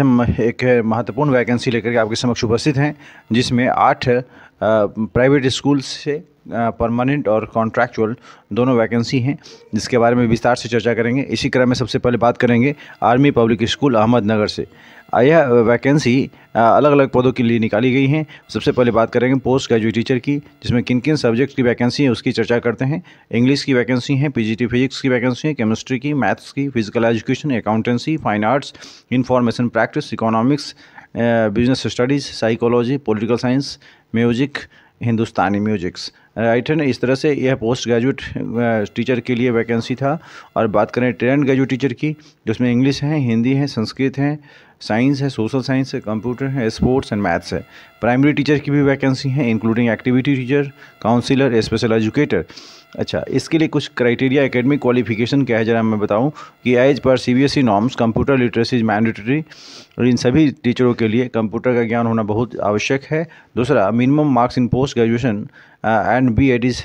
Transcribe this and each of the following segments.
अच्छा एक महत्वपूर्ण वैकेंसी लेकर के आपके समक्ष उपस्थित हैं जिसमें आठ प्राइवेट स्कूल से परमानेंट और कॉन्ट्रैक्चुअल दोनों वैकेंसी हैं जिसके बारे में विस्तार से चर्चा करेंगे इसी क्रम में सबसे पहले बात करेंगे आर्मी पब्लिक स्कूल अहमदनगर से यह वैकेंसी अलग अलग पदों के लिए निकाली गई हैं सबसे पहले बात करेंगे पोस्ट ग्रेजुएट टीचर की जिसमें किन किन सब्जेक्ट की वैकेंसी है उसकी चर्चा करते हैं इंग्लिश की वैकेंसी है पीजीटी फिजिक्स की वैकेंसी है केमिस्ट्री की मैथ्स की physical education accountancy fine arts information practice economics business studies psychology political science music Hindustani musics ना इस तरह से यह पोस्ट ग्रेजुएट टीचर के लिए वैकेंसी था और बात करें ट्रेन ग्रेजुएट टीचर की जिसमें इंग्लिश है हिंदी है संस्कृत है साइंस है सोशल साइंस है कंप्यूटर है स्पोर्ट्स एंड मैथ्स है प्राइमरी टीचर की भी वैकेंसी है including activity teacher counsellor special educator अच्छा इसके लिए कुछ क्राइटेरिया एकेडमिक क्वालिफिकेशन क्या है ज़रा मैं बताऊं कि as per CBSE norms computer literacy is mandatory और इन सभी टीचरों के लिए कंप्यूटर का ज्ञान होना बहुत आवश्यक है दूसरा minimum marks in post graduation and B Ed is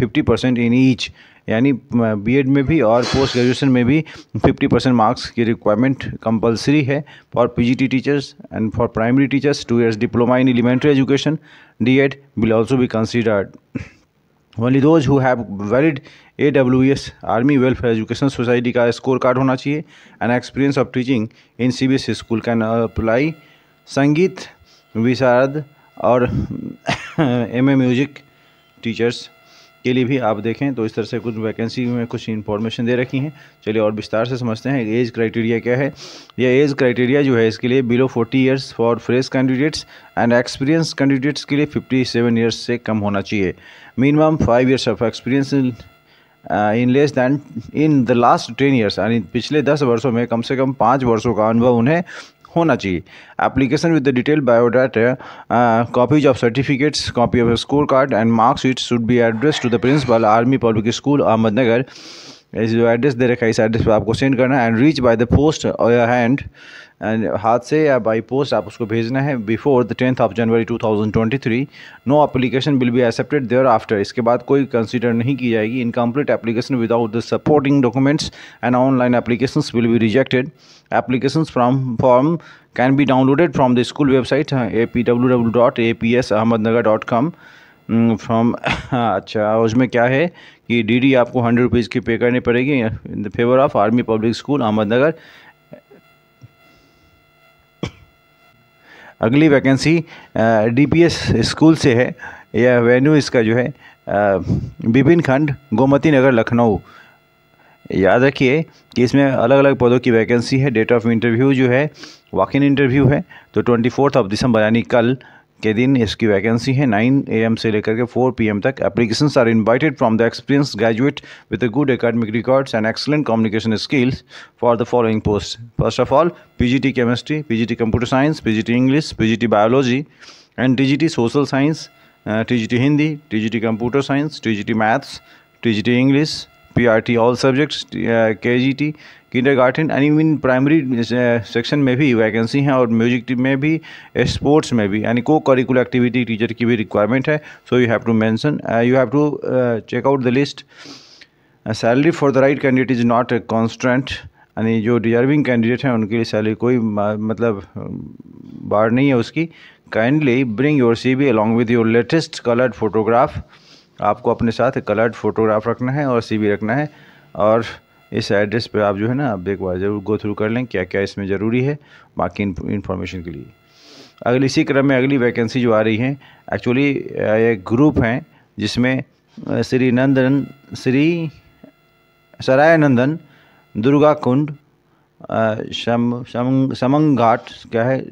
fifty percent in each यानी बी एड में भी और पोस्ट ग्रेजुएशन में भी फिफ्टी परसेंट मार्क्स की रिक्वायरमेंट कंपलसरी है for P G T teachers and for primary teachers two years diploma in elementary education D Ed will also be considered only those who have valid A W S army welfare education society का score card होना चाहिए and experience of teaching in C B S school can apply संगीत विशारद और M A music teachers के लिए भी आप देखें तो इस तरह से कुछ वैकेंसी में कुछ इन्फॉर्मेशन दे रखी हैं चलिए और विस्तार से समझते हैं एज क्राइटेरिया क्या है यह एज क्राइटेरिया जो है इसके लिए below forty years for fresh candidates and experience candidates के लिए फिफ्टी सेवन ईयर्स से कम होना चाहिए minimum five years of experience in less than in the last ten years यानी पिछले दस वर्षों में कम से कम पाँच वर्षों का अनुभव उन्हें होना चाहिए application with the detail biodata copies of certificates copy of score card and marksheet should be address to the principal army public school Ahmednagar इस जो एड्रेस दे रखा है इस एड्रेस पर आपको सेंड करना and reach by the post और hand हाथ से या बाई पोस्ट आप उसको भेजना है before the tenth of January 2023 no application will be accepted thereafter इसके बाद कोई कंसिडर नहीं की जाएगी incomplete application without the supporting documents and online application will be rejected application from form can be downloaded from the school website A P W W dot A P S Ahmednagar dot com from अच्छा उसमें क्या है कि D D आपको hundred rupees की pay करनी पड़ेगी in the favour of army public school Ahmednagar अगली वैकेंसी डीपीएस स्कूल से है यह वेन्यू इसका जो है विभिन्न खंड गोमती नगर लखनऊ याद रखिए कि इसमें अलग अलग पदों की वैकेंसी है डेट ऑफ इंटरव्यू जो है वॉक इन इंटरव्यू है तो ट्वेंटी फोर्थ ऑफ दिसंबर यानी कल के दिन इसकी वैकेंसी है 9 एम से लेकर के 4 पीएम तक applications are invited from the experience graduate with a good academic records and excellent communication skills for the following post first of all PGT chemistry PGT computer science PGT English PGT biology and T social science T Hindi T computer science T maths T English R T all subjects kindergarten यानी in primary section में भी vacancy हैं और music में भी sports uh, में भी यानी को करिकुलर एक्टिविटी टीचर की भी रिक्वायरमेंट है so you have to mention you have to check out the list salary for the right candidate is not a constant यानी जो डिजर्विंग कैंडिडेट हैं उनके लिए सैलरी कोई uh, मतलब um, बाढ़ नहीं है उसकी kindly bring your C V along with your latest coloured photograph आपको अपने साथ कलर्ड फ़ोटोग्राफ रखना है और सी रखना है और इस एड्रेस पे आप जो है ना आप एक बार ज़रूर गो थ्रू कर लें क्या क्या इसमें ज़रूरी है बाकी इन्फॉर्मेशन के लिए अगली इसी क्रम में अगली वैकेंसी जो आ रही है एक्चुअली एक ग्रुप है जिसमें श्री नंदन श्री सराय नंदन दुर्गा कुंड सम, शम, घाट क्या है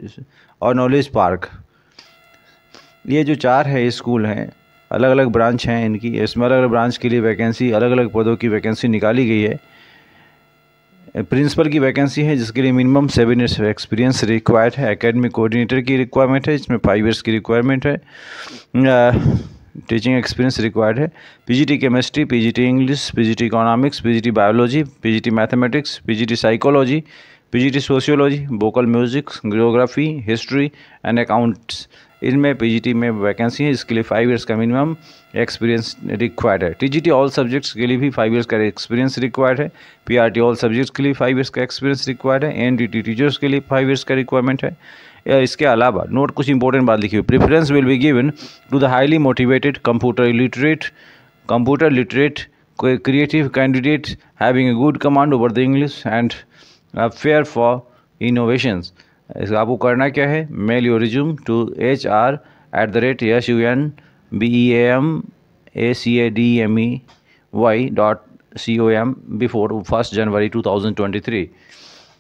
और नॉलेज पार्क ये जो चार है स्कूल हैं अलग अलग ब्रांच हैं इनकी इसमें अलग अलग ब्रांच के लिए वैकेंसी अलग अलग पदों की वैकेंसी निकाली गई है प्रिंसिपल की वैकेंसी है जिसके लिए minimum seven years experience required है एकेडमिक कोऑर्डिनेटर की रिक्वायरमेंट है इसमें फाइव ईयर्स की रिक्वायरमेंट है टीचिंग एक्सपीरियंस रिक्वायर्ड है PGT chemistry PGT English PGT economics PGT biology PGT mathematics PGT psychology PGT sociology vocal music geography history and accounts इनमें P में vacancy है इसके लिए फाइव ईयर्स का मिनिमम एक्सपीरियंस रिक्वायर्ड है T all subjects के लिए भी फाइव ईयर्स का एक्सपीरियंस रिक्वायर्ड है पी ऑल सब्जेक्ट्स के लिए फाइव ईयर्स का एक्सपीरियंस रिक्वायर्ड है एन टीचर्स के लिए फाइव ईयर्स का रिक्वायरमेंट है इसके अलावा नोट कुछ इंपॉर्टेंट बात लिखी हुई preference will be given to the highly motivated computer literate computer literate creative candidate having a good command over the English and flair for innovations इसका आपको करना क्या है mail you resume to H R at the rate Yash U N B E M A C A D M E Y dot C O M before first January two thousand twenty three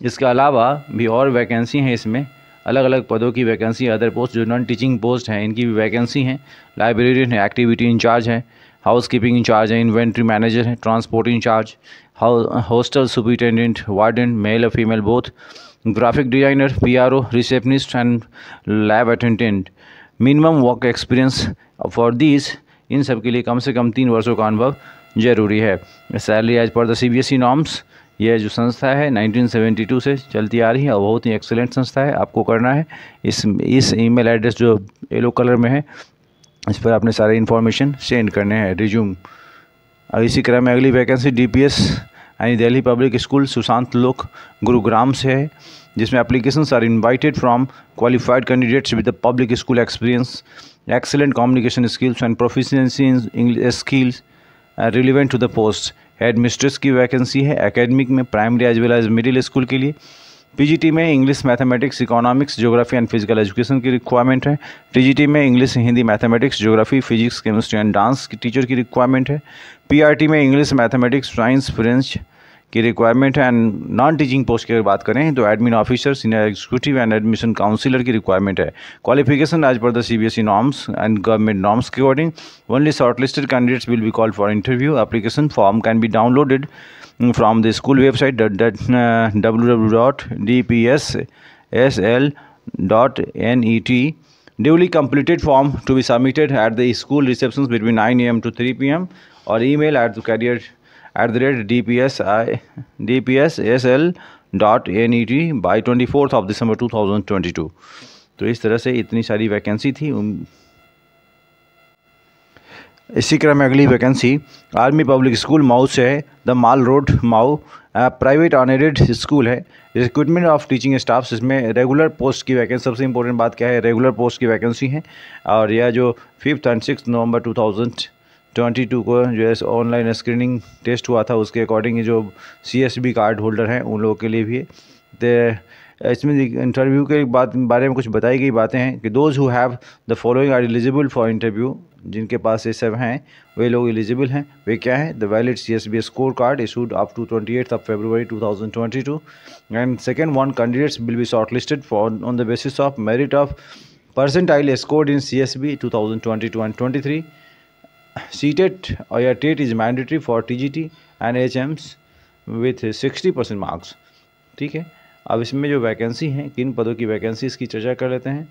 इसके अलावा भी और vacancy हैं इसमें अलग अलग पदों की वैकेंसी अदर पोस्ट जो नॉन टीचिंग पोस्ट हैं इनकी भी वैकेंसी हैं लाइब्रेरियन है एक्टिविटी इंचार्ज हैं हाउस कीपिंग इंचार्ज हैं इन्वेंट्री मैनेजर हैं transport in charge hostel superintendent warden male और female both graphic designer, PRO, receptionist, and lab attendant. Minimum work experience for this इन सब के लिए कम से कम तीन वर्षों का अनुभव जरूरी है salary as per the C B S E norms यह जो संस्था है 1972 से चलती आ रही है और बहुत ही एक्सेलेंट संस्था है आपको करना है इस इस ईमेल एड्रेस जो येलो कलर में है इस पर आपने सारे इन्फॉर्मेशन सेंड करने हैं रिज्यूम और इसी क्रम में अगली वैकेंसी डी पी एस यानी दिल्ली पब्लिक स्कूल सुशांत लोक गुरुग्राम से है जिसमें applications are invited from qualified candidates with public school experience excellent communication skills and proficiency in English skills relevant to the post headmistress की वैकेंसी है academic में primary as well as middle school के लिए PGT में English mathematics economics geography and physical education की requirement है TGT में English Hindi mathematics geography physics chemistry and dance की टीचर की रिक्वायरमेंट है पीआरटी में इंग्लिश मैथमेटिक्स साइंस फ्रेंच की रिक्वायरमेंट है एंड नॉन टीचिंग पोस्ट की अगर बात करें तो admin officer senior executive and admission counsellor की रिक्वायरमेंट है qualification as per the C B S E norms and government norms के according only shortlisted candidates will be call for interview application form can be downloaded from the school website W W dot D P S S L dot N E T to completed form to be submitted at the school receptions between 9 am to 3 pm or email at the career at the rate D P S I D P S S L dot N E T by twenty fourth of December two thousand twenty two तो इस तरह से इतनी सारी vacancy थी इसी क्रम में अगली vacancy army public school Mhow से है the mall road Mhow private unaided school है रिक्रूटमेंट ऑफ टीचिंग स्टाफ्स इसमें रेगुलर पोस्ट की वैकेंसी सबसे इंपॉर्टेंट बात क्या है रेगुलर पोस्ट की वैकेंसी है और यह जो fifth and six November two thousand 22 को जो है ऑनलाइन स्क्रीनिंग टेस्ट हुआ था उसके अकॉर्डिंग जो सी कार्ड होल्डर हैं उन लोगों के लिए भी तो इसमें इंटरव्यू के बात बारे में कुछ बताई गई बातें हैं कि those who have the following are eligible for interview जिनके पास ये सब हैं वे लोग एलिजिबल हैं वे क्या हैं the valid C S B score card issued up to twenty eight of February two thousand twenty two and second one candidates will be short listed for on the basis of merit of percentile scored in C S B two thousand twenty two and twenty three CTET or your TET is mandatory for TGT and HMs with 60 percent marks ठीक है अब इसमें जो vacancy हैं किन पदों की vacancy इसकी चर्चा कर लेते हैं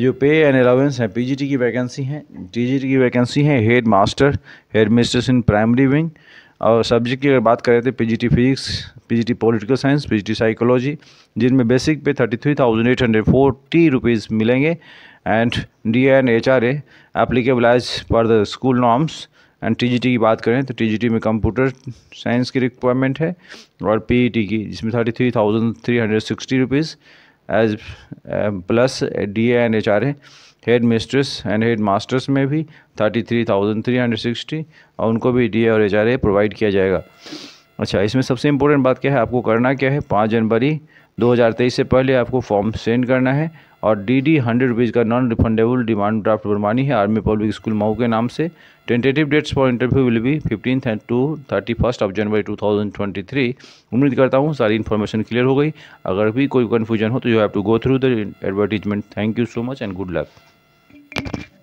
जो पे एंड अलावेंस है पीजीटी की वैकेंसी है टीजीटी की वैकेंसी हैं head master head mistress in primary wing और सब्जेक्ट की अगर बात करें तो PGT physics PGT political science PGT psychology जिनमें basic pay thirty three thousand eight hundred forty rupees मिलेंगे and D and H R applicable as per the school norms and TGT की बात करें तो टीजीटी में कंप्यूटर साइंस की requirement है और पीईटी e की जिसमें thirty three thousand three hundred sixty rupees as plus D and H R है head mistress and head masters में भी thirty three thousand three hundred sixty और उनको भी डी और एच आर प्रोवाइड किया जाएगा अच्छा इसमें सबसे इम्पोर्टेंट बात क्या है आपको करना क्या है पाँच जनवरी 2023 से पहले आपको फॉर्म सेंड करना है और डी डी हंड्रेड रुपीज़ का नॉन रिफंडेबल डिमांड ड्राफ्ट बनवानी है आर्मी पब्लिक स्कूल मऊ के नाम से tentative dates for interview will be fifteen and to thirty first of January two thousand twenty three उम्मीद करता हूँ सारी इन्फॉर्मेशन क्लियर हो गई अगर भी कोई कन्फ्यूजन हो तो you have to go through the advertisement thank you so much and good luck Thank you.